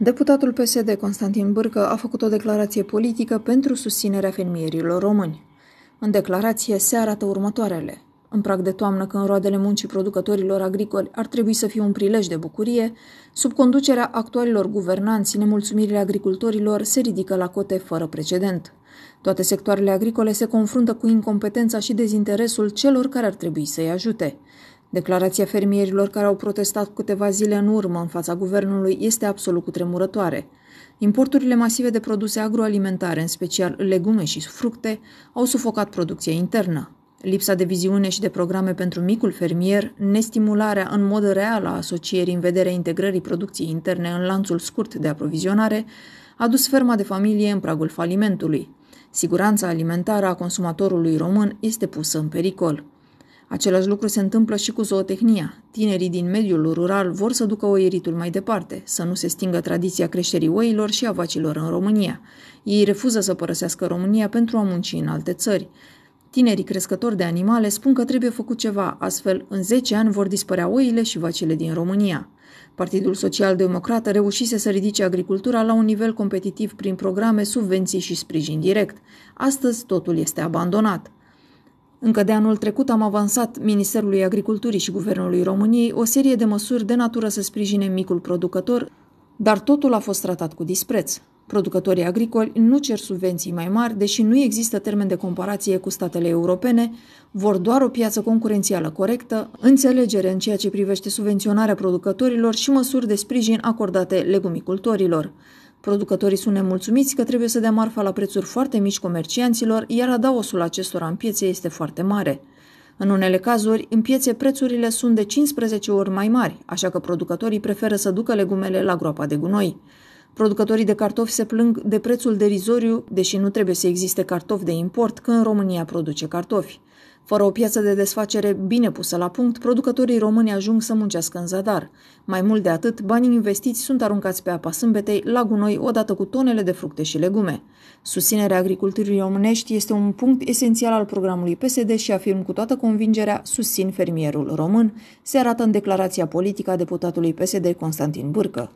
Deputatul PSD Constantin Bârcă a făcut o declarație politică pentru susținerea fermierilor români. În declarație se arată următoarele. În prag de toamnă, când roadele muncii producătorilor agricoli ar trebui să fie un prilej de bucurie, sub conducerea actualilor guvernanți, nemulțumirile agricultorilor se ridică la cote fără precedent. Toate sectoarele agricole se confruntă cu incompetența și dezinteresul celor care ar trebui să-i ajute. Declarația fermierilor care au protestat câteva zile în urmă în fața guvernului este absolut cutremurătoare. Importurile masive de produse agroalimentare, în special legume și fructe, au sufocat producția internă. Lipsa de viziune și de programe pentru micul fermier, nestimularea în mod real a asocierii în vederea integrării producției interne în lanțul scurt de aprovizionare, a dus ferma de familie în pragul falimentului. Siguranța alimentară a consumatorului român este pusă în pericol. Același lucru se întâmplă și cu zootehnia. Tinerii din mediul rural vor să ducă oieritul mai departe, să nu se stingă tradiția creșterii oilor și a vacilor în România. Ei refuză să părăsească România pentru a munci în alte țări. Tinerii crescători de animale spun că trebuie făcut ceva, astfel în 10 ani vor dispărea oile și vacile din România. Partidul Social Democrat reușise să ridice agricultura la un nivel competitiv prin programe, subvenții și sprijin direct. Astăzi totul este abandonat. Încă de anul trecut am avansat Ministerului Agriculturii și Guvernului României o serie de măsuri de natură să sprijine micul producător, dar totul a fost tratat cu dispreț. Producătorii agricoli nu cer subvenții mai mari, deși nu există termen de comparație cu statele europene, vor doar o piață concurențială corectă, înțelegere în ceea ce privește subvenționarea producătorilor și măsuri de sprijin acordate legumicultorilor. Producătorii sunt nemulțumiți că trebuie să dea marfa la prețuri foarte mici comercianților, iar adaosul acestora în piețe este foarte mare. În unele cazuri, în piețe prețurile sunt de 15 ori mai mari, așa că producătorii preferă să ducă legumele la groapa de gunoi. Producătorii de cartofi se plâng de prețul derizoriu, deși nu trebuie să existe cartofi de import când România produce cartofi. Fără o piață de desfacere bine pusă la punct, producătorii români ajung să muncească în zadar. Mai mult de atât, banii investiți sunt aruncați pe apa sâmbetei la gunoi odată cu tonele de fructe și legume. Susținerea agriculturii românești este un punct esențial al programului PSD și afirm cu toată convingerea susțin fermierul român, se arată în declarația politică a deputatului PSD Constantin Bârcă.